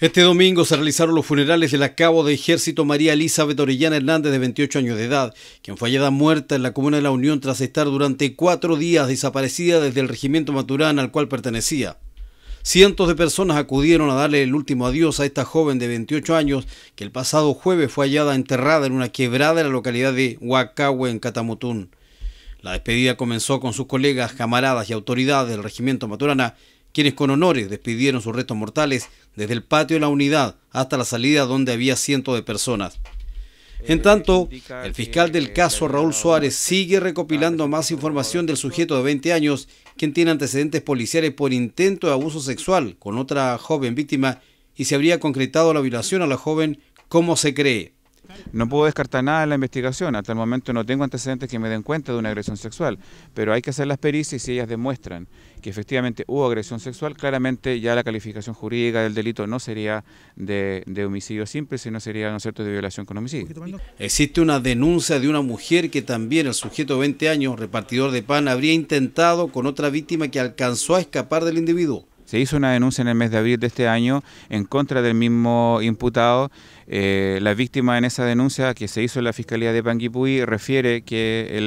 Este domingo se realizaron los funerales del acabo cabo de ejército María Elizabeth Orellana Hernández, de 28 años de edad, quien fue hallada muerta en la comuna de La Unión tras estar durante cuatro días desaparecida desde el regimiento Maturana al cual pertenecía. Cientos de personas acudieron a darle el último adiós a esta joven de 28 años, que el pasado jueves fue hallada enterrada en una quebrada en la localidad de Huacahue, en Catamutún. La despedida comenzó con sus colegas, camaradas y autoridades del regimiento Maturana, quienes con honores despidieron sus restos mortales desde el patio de la unidad hasta la salida donde había cientos de personas. En eh, tanto, el fiscal del caso, Raúl Suárez, sigue recopilando más información del sujeto de 20 años, quien tiene antecedentes policiales por intento de abuso sexual con otra joven víctima y se habría concretado la violación a la joven como se cree. No puedo descartar nada en la investigación. Hasta el momento no tengo antecedentes que me den cuenta de una agresión sexual, pero hay que hacer las pericias y si ellas demuestran que efectivamente hubo agresión sexual, claramente ya la calificación jurídica del delito no sería de, homicidio simple, sino sería, ¿no de violación con homicidio. Existe una denuncia de una mujer que también el sujeto de 20 años, repartidor de pan, habría intentado con otra víctima que alcanzó a escapar del individuo. Se hizo una denuncia en el mes de abril de este año en contra del mismo imputado. Eh, la víctima en esa denuncia que se hizo en la Fiscalía de Panguipuy refiere que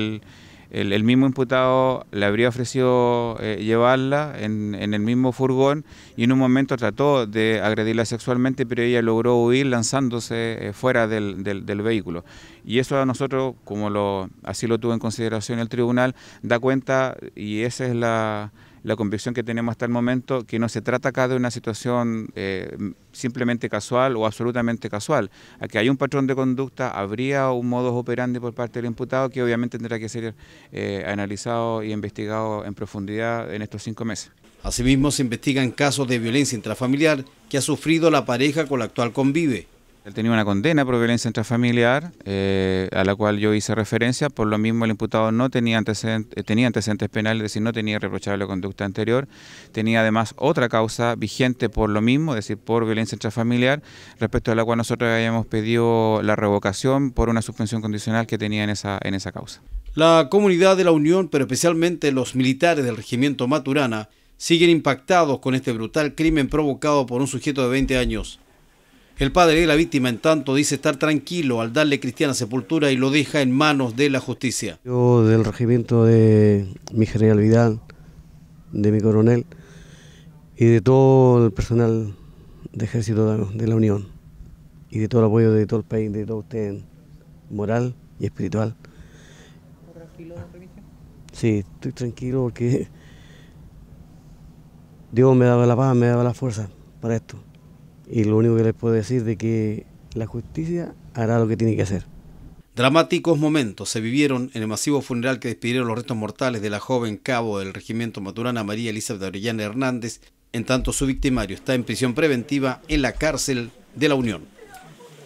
el, mismo imputado le habría ofrecido eh, llevarla en, el mismo furgón y en un momento trató de agredirla sexualmente, pero ella logró huir lanzándose eh, fuera del, vehículo. Y eso a nosotros, como lo, así lo tuvo en consideración el tribunal, da cuenta y esa es la la convicción que tenemos hasta el momento, que no se trata acá de una situación eh, simplemente casual o absolutamente casual. que hay un patrón de conducta, habría un modus operandi por parte del imputado que obviamente tendrá que ser eh, analizado y investigado en profundidad en estos cinco meses. Asimismo, se investigan casos de violencia intrafamiliar que ha sufrido la pareja con la actual convive. Él tenía una condena por violencia intrafamiliar, eh, a la cual yo hice referencia, por lo mismo el imputado no tenía eh, antecedentes, penales, es decir, no tenía reprochable conducta anterior, tenía además otra causa vigente por lo mismo, es decir, por violencia intrafamiliar, respecto a la cual nosotros habíamos pedido la revocación por una suspensión condicional que tenía esa, en esa causa. La comunidad de la Unión, pero especialmente los militares del regimiento Maturana, siguen impactados con este brutal crimen provocado por un sujeto de 20 años. El padre de la víctima, en tanto, dice estar tranquilo al darle cristiana sepultura y lo deja en manos de la justicia. Yo del regimiento de mi general Vidal, de mi coronel y de todo el personal de ejército de la Unión y de todo el apoyo de todo el país, de todo usted, moral y espiritual. ¿Tranquilo Sí, estoy tranquilo porque Dios me daba la paz, me daba la fuerza para esto y lo único que les puedo decir de que la justicia hará lo que tiene que hacer. Dramáticos momentos se vivieron en el masivo funeral que despidieron los restos mortales de la joven cabo del regimiento maturana María Elizabeth Orellana Hernández, en tanto su victimario está en prisión preventiva en la cárcel de la Unión.